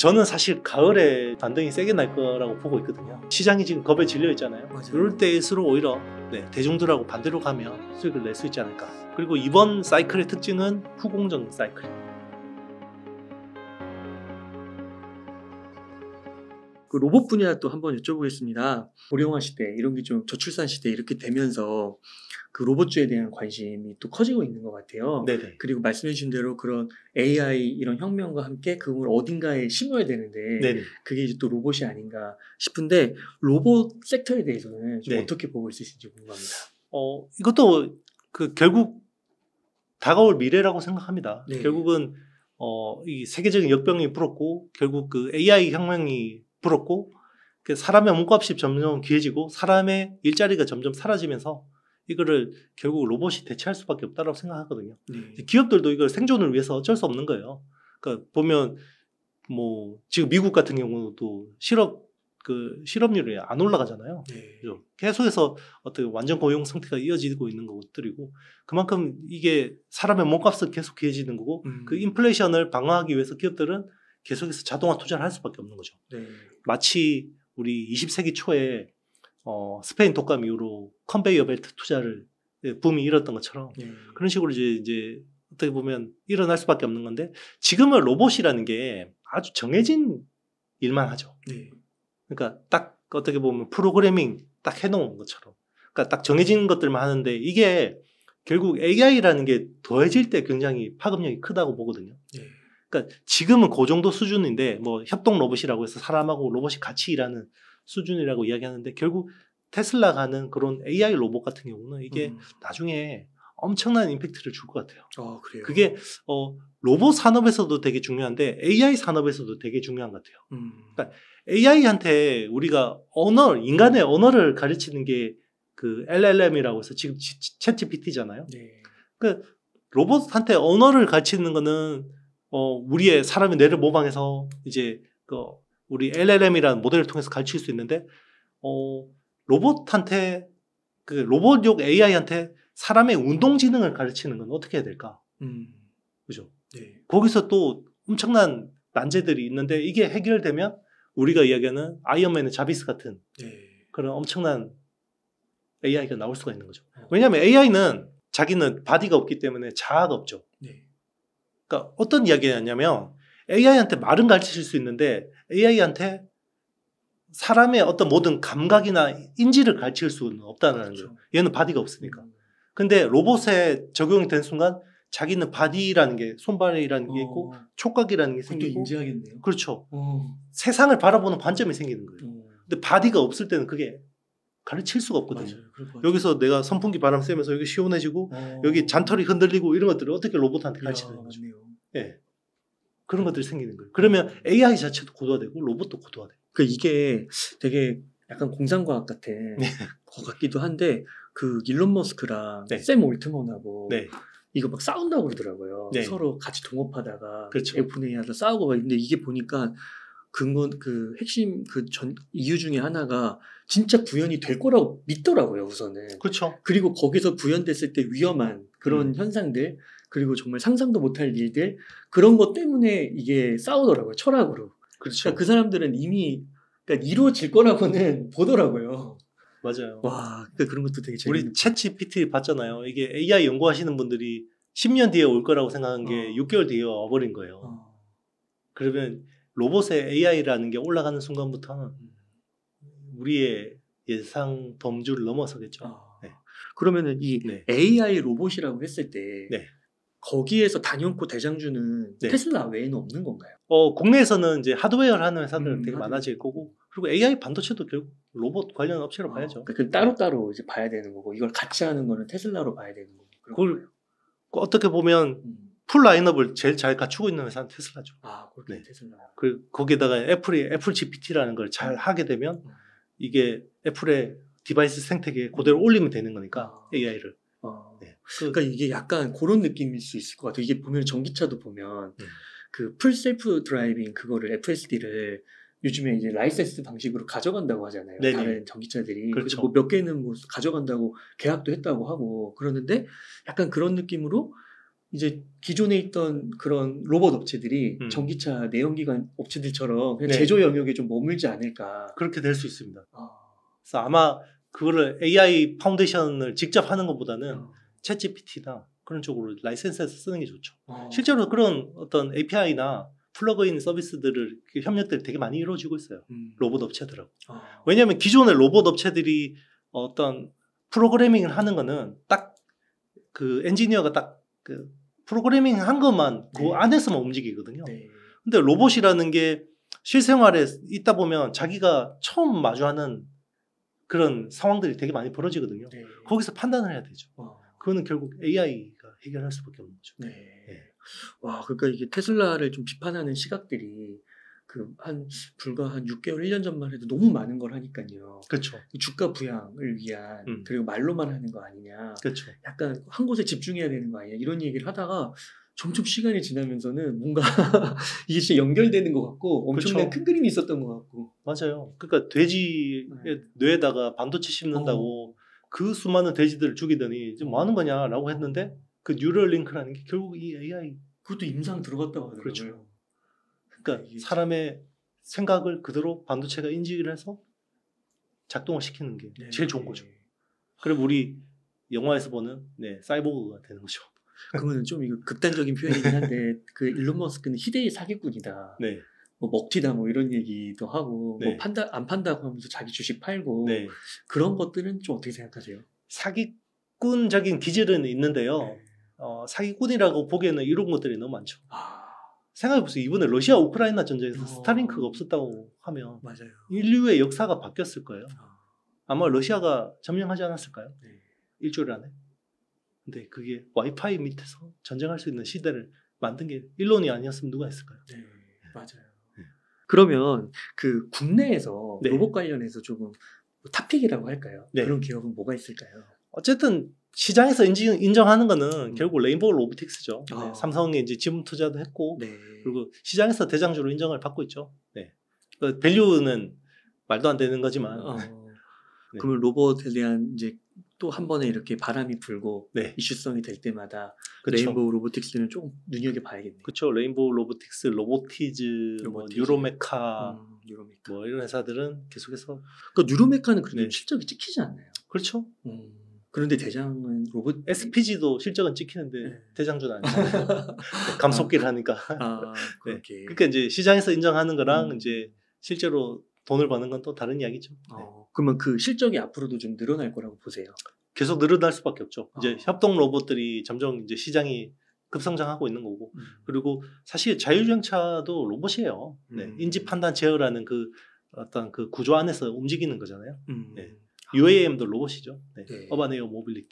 저는 사실 가을에 반등이 세게 날 거라고 보고 있거든요. 시장이 지금 겁에 질려 있잖아요. 맞아요. 그럴 때일수록 오히려 네, 대중들하고 반대로 가면 수익을 낼 수 있지 않을까. 그리고 이번 사이클의 특징은 후공정 사이클. 입니다 그 로봇 분야 또 한번 여쭤보겠습니다. 고령화 시대, 이런 게 좀 저출산 시대 이렇게 되면서 그 로봇주에 대한 관심이 또 커지고 있는 것 같아요. 네네. 그리고 말씀해주신 대로 그런 AI 이런 혁명과 함께 그걸 어딘가에 심어야 되는데 네네. 그게 이제 또 로봇이 아닌가 싶은데 로봇 섹터에 대해서는 좀 네. 어떻게 보고 있으신지 궁금합니다. 어, 이것도 그 결국 다가올 미래라고 생각합니다. 네. 결국은 어, 이 세계적인 역병이 풀었고 결국 그 AI 혁명이 부럽고 그 사람의 몸값이 점점 귀해지고 사람의 일자리가 점점 사라지면서 이거를 결국 로봇이 대체할 수밖에 없다라고 생각하거든요. 네. 기업들도 이걸 생존을 위해서 어쩔 수 없는 거예요. 그러니까 보면 뭐 지금 미국 같은 경우도 실업 그 실업률이 안 올라가잖아요. 네. 계속해서 어떻게 완전 고용 상태가 이어지고 있는 것들이고 그만큼 이게 사람의 몸값은 계속 귀해지는 거고 그 음. 그 인플레이션을 방어하기 위해서 기업들은 계속해서 자동화 투자를 할 수밖에 없는 거죠. 네. 마치 우리 20세기 초에 어, 스페인 독감 이후로 컨베이어 벨트 투자를 예, 붐이 일었던 것처럼 네. 그런 식으로 이제, 이제 어떻게 보면 일어날 수밖에 없는 건데 지금은 로봇이라는 게 아주 정해진 일만 하죠. 네. 그러니까 딱 어떻게 보면 프로그래밍 딱 해놓은 것처럼 그러니까 딱 정해진 것들만 하는데 이게 결국 AI라는 게 더해질 때 굉장히 파급력이 크다고 보거든요. 네. 그러니까 지금은 그 정도 수준인데 뭐 협동 로봇이라고 해서 사람하고 로봇이 같이 일하는 수준이라고 이야기하는데 결국 테슬라가 는 그런 AI 로봇 같은 경우는 이게 음. 나중에 엄청난 임팩트를 줄 것 같아요. 아, 그래요? 그게 어, 로봇 산업에서도 되게 중요한데 AI 산업에서도 되게 중요한 것 같아요. 음. 그러니까 AI한테 우리가 언어, 인간의 언어를 가르치는 게 그 LLM이라고 해서 지금 챗GPT잖아요. 네. 그 로봇한테 언어를 가르치는 거는 어, 우리의 사람의 뇌를 모방해서 이제 그 우리 LLM이라는 모델을 통해서 가르칠 수 있는데 어, 로봇한테 그 로봇용 AI한테 사람의 운동 지능을 가르치는 건 어떻게 해야 될까? 음. 그죠? 네. 거기서 또 엄청난 난제들이 있는데 이게 해결되면 우리가 이야기하는 아이언맨의 자비스 같은 네. 그런 엄청난 AI가 나올 수가 있는 거죠. 어. 왜냐하면 AI는 자기는 바디가 없기 때문에 자아가 없죠. 그러니까 어떤 이야기냐면 AI한테 말은 가르치실 수 있는데 AI한테 사람의 어떤 모든 감각이나 인지를 가르칠 수는 없다는 그렇죠. 거예요. 얘는 바디가 없으니까. 음. 근데 로봇에 적용된 순간 자기는 바디라는 게 손발이라는 게 있고 어. 촉각이라는 게 생기고 인지하겠네요. 그렇죠. 어. 세상을 바라보는 관점이 생기는 거예요. 어. 근데 바디가 없을 때는 그게 가르칠 수가 없거든요. 맞아요, 여기서 내가 선풍기 바람 쐬면서 여기 시원해지고 오. 어. 여기 잔털이 흔들리고 이런 것들을 어떻게 로봇한테 가르치는 이야, 거죠. 예. 네. 그런 것들이 생기는 거예요. 그러면 AI 자체도 고도화되고 로봇도 고도화돼요. 그 그러니까 이게 되게 약간 공상과학 같아. 네. 것 같기도 한데 그 일론 머스크랑 네. 샘 올트먼하고 네. 이거 막 싸운다고 그러더라고요. 네. 서로 같이 동업하다가 그렇죠. F&A 하다 싸우고 막는데 이게 보니까 근본 그 핵심 그 전 이유 중에 하나가 진짜 구현이 될 거라고 믿더라고요 우선은. 그렇죠. 그리고 거기서 구현됐을 때 위험한 그런 음. 현상들 그리고 정말 상상도 못할 일들 그런 것 때문에 이게 싸우더라고요 철학으로. 그렇죠. 그러니까 그 사람들은 이미 그러니까 이루어질 거라고는 보더라고요. 맞아요. 와, 그러니까 그런 것도 되게 재밌. 우리 채치 피트 봤잖아요. 이게 AI 연구하시는 분들이 10년 뒤에 올 거라고 생각한 게 어. 6개월 뒤에 와버린 거예요. 어. 그러면 로봇의 AI라는 게 올라가는 순간부터는 음. 우리의 예상 범주를 넘어서겠죠. 아, 네. 그러면은 이 네. AI 로봇이라고 했을 때 네. 거기에서 단연코 대장주는 네. 테슬라 외에는 없는 건가요? 어 국내에서는 이제 하드웨어를 하는 회사들 음, 되게 하드웨어. 많아질 거고 그리고 AI 반도체도 결국 로봇 관련 업체로 아, 봐야죠. 그 그러니까 따로 따로 네. 이제 봐야 되는 거고 이걸 같이 하는 거는 테슬라로 봐야 되는 거고 그걸 그 어떻게 보면 음. 풀 라인업을 제일 잘 갖추고 있는 회사는 테슬라죠. 아, 그렇게 네. 테슬라. 그 거기에다가 애플이 애플 GPT라는 걸잘 음. 하게 되면 음. 이게 애플의 디바이스 생태계에 그대로 올리면 되는 거니까 아. AI를. 아. 네. 그러니까 그 이게 약간 그런 느낌일 수 있을 것 같아요. 이게 보면 전기차도 보면 음. 그풀 셀프 드라이빙 그거를 FSD를 요즘에 이제 라이센스 방식으로 가져간다고 하잖아요. 네네. 다른 전기차들이. 그렇죠. 뭐몇 개는 뭐 가져간다고 계약도 했다고 하고 그러는데 약간 그런 느낌으로 이제 기존에 있던 그런 로봇 업체들이 음. 전기차 내연기관 업체들처럼 네. 제조 영역에 좀 머물지 않을까. 그렇게 될 수 있습니다. 아. 그래서 아마 그거를 AI 파운데이션을 직접 하는 것보다는 채 어. 챗GPT나 그런 쪽으로 라이센스에서 쓰는 게 좋죠. 아. 실제로 그런 어떤 API나 플러그인 서비스들을 그 협력들이 되게 많이 이루어지고 있어요. 음. 로봇 업체들하고. 아. 왜냐하면 기존의 로봇 업체들이 어떤 프로그래밍을 하는 거는 딱 그 엔지니어가 딱그 프로그래밍 한 것만 그 네. 안에서만 움직이거든요. 네. 근데 로봇이라는 게 실생활에 있다 보면 자기가 처음 마주하는 그런 상황들이 되게 많이 벌어지거든요. 네. 거기서 판단을 해야 되죠. 와. 어. 그거는 결국 AI가 해결할 수밖에 없는 거죠. 네. 와, 그러니까 이게 테슬라를 좀 비판하는 시각들이 그한 불과 한 6개월, 1년 전만 해도 너무 많은 걸 하니까요. 그렇죠. 주가 부양을 위한 음. 그리고 말로만 하는 거 아니냐. 그렇죠. 약간 한 곳에 집중해야 되는 거 아니냐 이런 얘기를 하다가 점점 시간이 지나면서는 뭔가 이게 진짜 연결되는 것 같고 엄청난 그렇큰 그림이 있었던 것 같고. 맞아요. 그러니까 돼지의 네. 뇌에다가 반도체 심는다고 어. 그 수많은 돼지들을 죽이더니 지금 뭐 하는 거냐라고 했는데 그 뉴럴링크라는 게 결국 이 AI 그것도 임상 들어갔다고 하더라고요. 그렇죠. 그러니까 예, 예. 사람의 생각을 그대로 반도체가 인지를 해서 작동을 시키는 게 네. 제일 좋은 거죠. 예. 그럼 우리 영화에서 보는 네, 사이보그가 되는 거죠. 그거는 좀 이거 극단적인 표현이긴 한데 그 일론 머스크는 희대의 사기꾼이다. 네. 뭐 먹튀다 뭐 이런 얘기도 하고 뭐 네. 뭐 판다 안 판다고 하면서 자기 주식 팔고 네. 그런 것들은 좀 어떻게 생각하세요? 사기꾼적인 기질은 있는데요. 네. 어, 사기꾼이라고 보기에는 이런 것들이 너무 많죠. 아. 생각해보세요. 이번에 러시아 우크라이나 전쟁에서 어. 스타링크가 없었다고 하면 맞아요. 인류의 역사가 바뀌었을 거예요. 어. 아마 러시아가 점령하지 않았을까요? 네. 일주일 안에. 근데 그게 와이파이 밑에서 전쟁할 수 있는 시대를 만든 게 일론이 아니었으면 누가 했을까요? 네, 맞아요. 네. 그러면 그 국내에서 네. 로봇 관련해서 조금 뭐 탑픽이라고 할까요? 네. 그런 기업은 뭐가 있을까요? 어쨌든 시장에서 인정, 하는 거는 음. 결국 레인보우 로보틱스죠. 네, 아. 네, 삼성에 이제 지분 투자도 했고 네. 그리고 시장에서 대장주로 인정을 받고 있죠. 네. 그 밸류는 말도 안 되는 거지만. 어. 네. 네. 그러면 로봇에 대한 이제 또 한 번에 이렇게 바람이 불고 네. 이슈성이 될 때마다 그쵸. 레인보우 로보틱스는 조금 눈여겨 봐야겠네요. 그렇죠. 레인보우 로보틱스, 로보티즈, 로뭐 유로메카, 음, 유로메카, 뭐 이런 회사들은 계속해서. 그 그러니까 유로메카는 그래도 실적이 찍히지 않나요? 그렇죠. 음. 그런데 대장은 로봇 SPG도 네. 실적은 찍히는데 네. 대장주는 아니에 네, 감속기를 하니까. 아, 그 네. 그러니까 이제 시장에서 인정하는 거랑 음. 이제 실제로 돈을 버는 건 또 다른 이야기죠. 어, 네. 어, 그러면 그 실적이 앞으로도 좀 늘어날 거라고 보세요. 계속 늘어날 수밖에 없죠. 아. 이제 어. 협동 로봇들이 점점 이제 시장이 급성장하고 있는 거고 음. 그리고 사실 자율주행차도 로봇이에요. 네, 음. 인지 판단 제어라는 그 어떤 그 구조 안에서 움직이는 거잖아요. 음. 네. UAM도 로봇이죠. 네. 네. 어반 에어 모빌리티.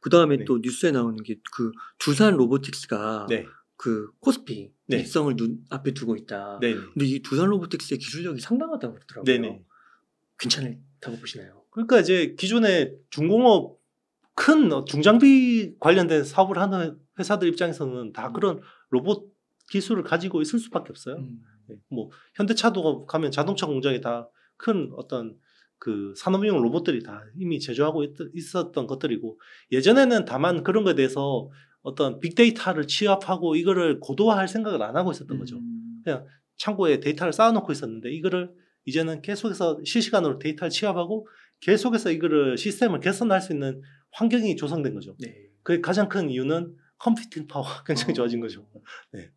그 다음에 네. 또 뉴스에 나오는 게 그 두산 로보틱스가 네. 그 코스피 네. 일성을 눈 앞에 두고 있다. 네. 근데 이 두산 로보틱스의 기술력이 상당하다고 그러더라고요. 네. 네. 괜찮다고 보시나요? 그러니까 이제 기존에 중공업 큰 어, 중장비 관련된 사업을 하는 회사들 입장에서는 다 음. 그런 로봇 기술을 가지고 있을 수밖에 없어요. 음. 네. 뭐 현대차도 가면 자동차 공장이 다 큰 어떤 그 산업용 로봇들이 다 이미 제조하고 있, 있었던 것들이고 예전에는 다만 그런 거에 대해서 어떤 빅데이터를 취합하고 이거를 고도화할 생각을 안 하고 있었던 거죠. 음. 그냥 창고에 데이터를 쌓아놓고 있었는데 이거를 이제는 계속해서 실시간으로 데이터를 취합하고 계속해서 이거를 시스템을 개선할 수 있는 환경이 조성된 거죠. 네. 그게 가장 큰 이유는 컴퓨팅 파워가 어. 굉장히 어. 좋아진 거죠. 네.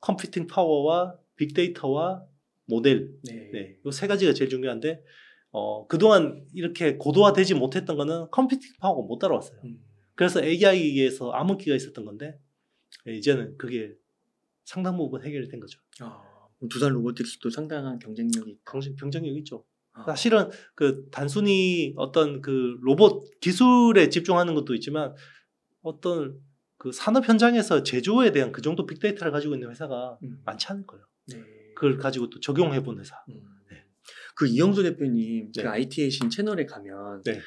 컴퓨팅 파워와 빅데이터와 모델. 네. 네. 이세 가지가 제일 중요한데 어, 그동안 이렇게 고도화되지 못했던 거는 컴퓨팅 파워가 못 따라왔어요. 음. 그래서 AI에서 암흑기가 있었던 건데 예, 이제는 그게 상당 부분 해결이 된 거죠. 아, 두산 로보틱스도 상당한 경쟁력이 경쟁, 경쟁력 있죠. 아. 사실은 그 단순히 어떤 그 로봇 기술에 집중하는 것도 있지만 어떤 그 산업 현장에서 제조에 대한 그 정도 빅데이터를 가지고 있는 회사가 음. 많지 않을 거예요. 네. 그걸 가지고 또 적용해 본 회사. 음. 그 이영수 음. 대표님 그 네. 그 i t 의신 채널에 가면 네.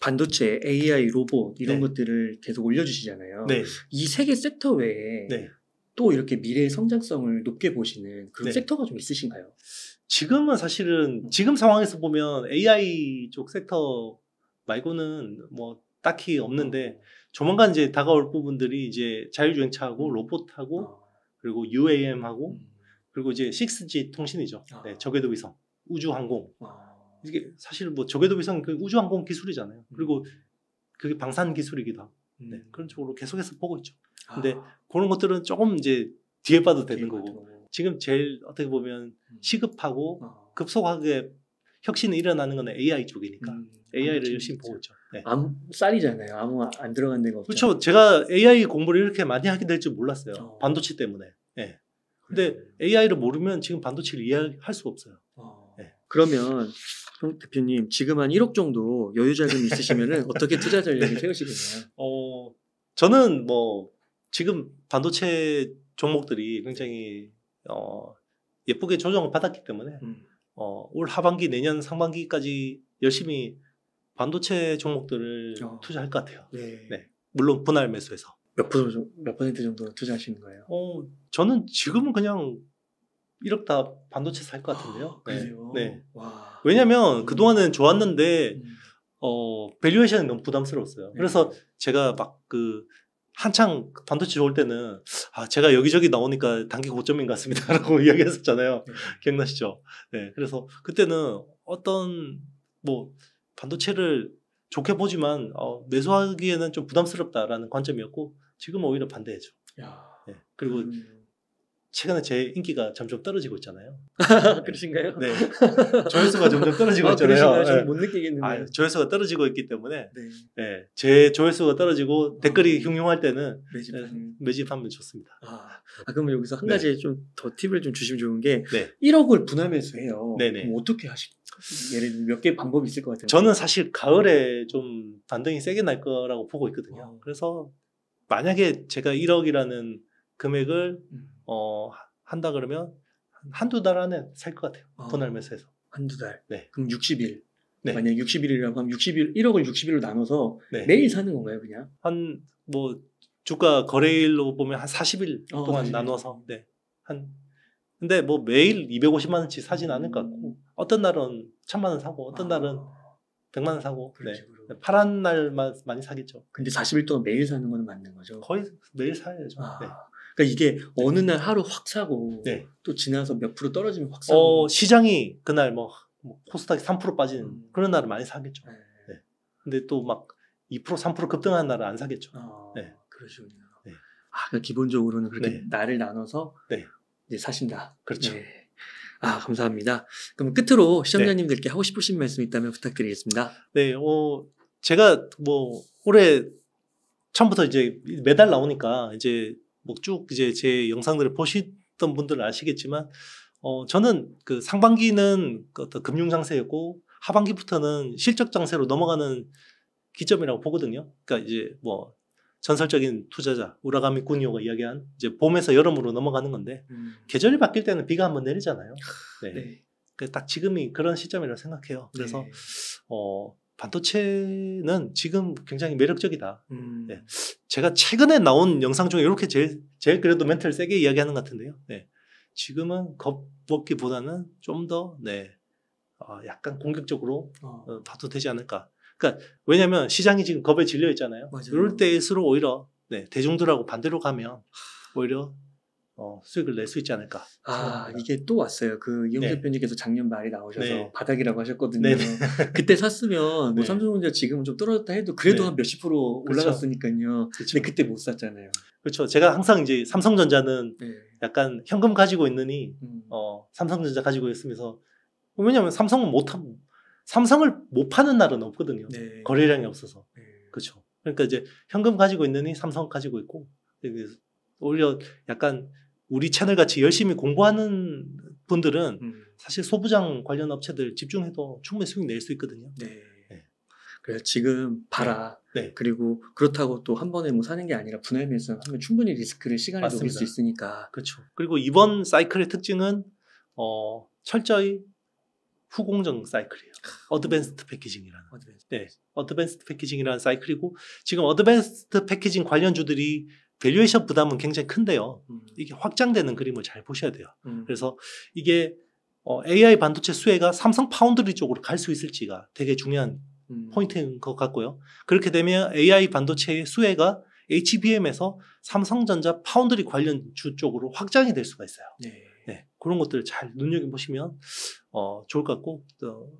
반도체, AI, 로봇 이런 네. 것들을 계속 올려주시잖아요. 네. 이세 개 섹터 외에 네. 또 이렇게 미래의 성장성을 높게 보시는 그런 네. 섹터가 좀 있으신가요? 지금은 사실은 음. 지금 상황에서 보면 AI 쪽 섹터 말고는 뭐 딱히 없는데 음. 조만간 이제 다가올 부분들이 이제 자율주행차하고 로봇하고 아. 그리고 UAM하고 그리고 이제 6G 통신이죠. 아. 네, 저궤도 위성. 우주항공. 아. 이게 사실 뭐 저궤도 비상그 우주항공 기술이잖아요. 음. 그리고 그게 방산 기술이기도 하고. 네, 음. 그런 쪽으로 계속해서 보고 있죠. 아. 근데 아. 그런 것들은 조금 이제 뒤에 봐도 되는 거고. 봐도. 지금 제일 어떻게 보면 음. 시급하고 아. 급속하게 혁신이 일어나는 건 AI 쪽이니까 음, AI를 열심히 그렇죠. 보고 있죠. 네. 암, 쌀이잖아요. 아무 안 들어간 데가 없죠. 그렇죠. 제가 AI 공부를 이렇게 많이 하게 될 줄 몰랐어요. 어. 반도체 때문에. 네. 근데 AI를 모르면 지금 반도체를 이해할 수가 없어요. 그러면 형 대표님 지금 한 1억 정도 여유 자금 있으시면 어떻게 투자 전략을 네. 세우시겠나요? 어 저는 뭐 지금 반도체 종목들이 굉장히 어, 예쁘게 조정을 받았기 때문에 음. 어, 올 하반기 내년 상반기까지 열심히 반도체 종목들을 어. 투자할 것 같아요. 네. 네. 물론 분할 매수해서 몇, 프로, 몇 퍼센트 정도 투자하시는 거예요? 어, 저는 지금은 그냥 1억 다 반도체 살 것 같은데요. 아, 네. 네. 왜냐면 음. 그동안은 좋았는데, 음. 어, 밸류에이션이 너무 부담스러웠어요. 네. 그래서 제가 막 그, 한창 반도체 좋을 때는, 아, 제가 여기저기 나오니까 단기 고점인 것 같습니다. 라고 이야기했었잖아요. 네. 기억나시죠? 네. 그래서 그때는 어떤, 뭐, 반도체를 좋게 보지만, 어, 매수하기에는 좀 부담스럽다라는 관점이었고, 지금 오히려 반대죠. 야. 네. 그리고 음. 최근에 제 인기가 점점 떨어지고 있잖아요. 그러신가요? 네. 조회수가 점점 떨어지고 아, 있잖아요. 네. 못 느끼겠는데. 아, 조회수가 떨어지고 있기 때문에 네. 네. 제 조회수가 떨어지고 댓글이 음. 흉흉할 때는 네, 매집하면, 좋습니다. 아, 아 그럼 여기서 한 가지 네. 좀더 팁을 좀 주시면 좋은 게 1억을 분할매수 해요. 네네. 어떻게 하실 까 예를 들면 몇개 방법이 있을 것 같아요. 저는 사실 가을에 좀 반등이 세게 날 거라고 보고 있거든요. 어. 그래서 만약에 제가 1억이라는 금액을 음. 어, 한다 그러면 한두 달 안에 살 것 같아요. 어. 아. 분할 매수해서. 한두 달. 네. 그럼 60일. 네. 만약 60일이라고 하면 60일 1억을 60일로 나눠서 네. 매일 사는 건가요, 그냥? 한 뭐 주가 거래일로 보면 한 40일 어, 아, 동안 40일. 나눠서 네. 한 근데 뭐 매일 250만 원씩 사진 않을 것 같고 음. 어떤 날은 1 0 0 0만원 사고 어떤 아. 날은 100만 원 사고 그렇지, 네. 파란 날만 많이 사겠죠. 근데 40일 동안 매일 사는 건 맞는 거죠? 거의 매일 사야죠. 아. 네. 그러니까 이게 네. 어느 날 하루 확 사고 네. 또 지나서 몇 프로 떨어지면 확 사고. 어, 시장이 그날 뭐, 뭐 코스닥이 3% 빠지는 음. 그런 날을 많이 사겠죠. 네. 네. 근데 또 막2% 3% 급등하는 날은 안 사겠죠. 아, 네. 그러시군요. 네. 아, 그러니까 기본적으로는 그렇게 네. 날을 나눠서 네. 이제 사신다. 그렇죠. 아, 감사합니다. 그럼 끝으로 시청자님들께 하고 싶으신 말씀 있다면 부탁드리겠습니다. 네, 어, 제가 뭐 올해 처음부터 이제 매달 나오니까 이제 뭐쭉 이제 제 영상들을 보시던 분들은 아시겠지만 어 저는 그 상반기는 그 어떤 금융 장세였고 하반기부터는 실적 장세로 넘어가는 기점이라고 보거든요. 그러니까 이제 뭐 전설적인 투자자 우라가미 군오가 이야기한 이제 봄에서 여름으로 넘어가는 건데 음. 계절이 바뀔 때는 비가 한번 내리잖아요. 네. 네. 그러니까 딱 지금이 그런 시점이라고 생각해요. 그래서 네. 어 반도체는 지금 굉장히 매력적이다. 음. 네. 제가 최근에 나온 영상 중에 이렇게 제일, 제일 그래도 멘트 세게 이야기하는 것 같은데요. 네. 지금은 겁먹기보다는 좀 더, 네, 어, 약간 공격적으로 어. 어, 봐도 되지 않을까. 그러니까 왜냐면 하 시장이 지금 겁에 질려 있잖아요. 맞아요. 이럴 때일수록 오히려 네, 대중들하고 반대로 가면 오히려 어, 수익을 낼 수 있지 않을까. 아, 이게 또 왔어요. 그 이용재 네. 편님께서 작년 말에 나오셔서 네. 바닥이라고 하셨거든요. 네. 네. 그때 샀으면 뭐 네. 삼성전자 지금은 좀 떨어졌다 해도 그래도 네. 한 몇십 프로 그렇죠. 올라갔으니까요. 그쵸. 그렇죠. 근데 그때 못 샀잖아요. 그렇죠. 제가 항상 이제 삼성전자는 약간 현금 가지고 있느니 음. 어, 삼성전자 가지고 있으면서 어, 왜냐하면 삼성은 못 하, 삼성을 못 파는 날은 없거든요. 거래량이 없어서 그렇죠. 그러니까 이제 현금 가지고 있느니 삼성 가지고 있고 오히려 약간 우리 채널 같이 열심히 공부하는 분들은 음. 사실 소부장 관련 업체들 집중해도 충분히 수익 낼 수 있거든요. 네. 네. 그래서 지금 봐라. 네. 네. 그리고 그렇다고 또 한 번에 뭐 사는 게 아니라 분할매수 하면 충분히 리스크를 시간에 녹일 수 있으니까. 그렇죠. 그리고 이번 사이클의 특징은 어, 철저히 후공정 사이클이에요. 어드밴스트 패키징이라는. 어드밴스 네. 어드밴스트 패키징이라는 사이클이고 지금 어드밴스트 패키징 관련주들이 밸류에이션 부담은 굉장히 큰데요. 음. 이게 확장되는 그림을 잘 보셔야 돼요. 음. 그래서 이게 어, AI 반도체 수혜가 삼성 파운드리 쪽으로 갈 수 있을지가 되게 중요한 음. 포인트인 것 같고요. 그렇게 되면 AI 반도체의 수혜가 HBM에서 삼성전자 파운드리 관련 주 쪽으로 확장이 될 수가 있어요. 네. 네 그런 것들을 잘 눈여겨보시면 어, 좋을 것 같고 또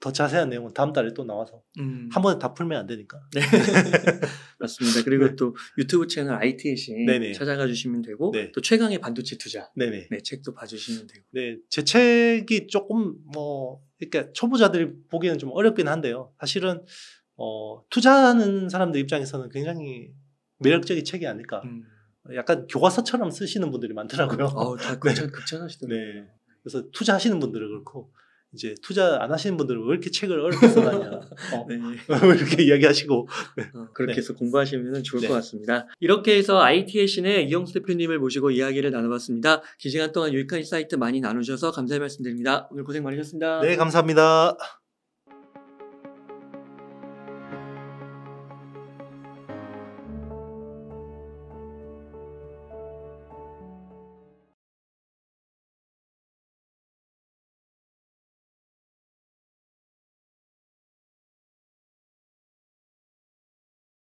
더 자세한 내용은 다음 달에 또 나와서 음. 한 번에 다 풀면 안 되니까. 네. 맞습니다. 네. 그리고 네. 또 유튜브 채널 IT신 찾아가 주시면 되고 네. 또 최강의 반도체 투자 네네. 네 책도 봐주시면 되고 네제 책이 조금 뭐 그러니까 초보자들이 보기에는 좀 어렵긴 한데요. 사실은 어, 투자하는 사람들 입장에서는 굉장히 매력적인 책이 아닐까. 음. 약간 교과서처럼 쓰시는 분들이 많더라고요. 어, 다 네. 극찬, 극찬하시더라고요. 네. 그래서 투자하시는 분들은 그렇고 이제 투자 안 하시는 분들은 왜 이렇게 책을 어렵게 써놨냐 어. 네. 예. 이렇게 이야기하시고 네. 어, 그렇게 네. 해서 공부하시면 좋을 네. 것 같습니다. 이렇게 해서 ITA신의 이영수 대표님을 모시고 이야기를 나눠봤습니다. 긴 시간 동안 유익한 인사이트 많이 나누셔서 감사의 말씀드립니다. 오늘 고생 많으셨습니다. 네 감사합니다.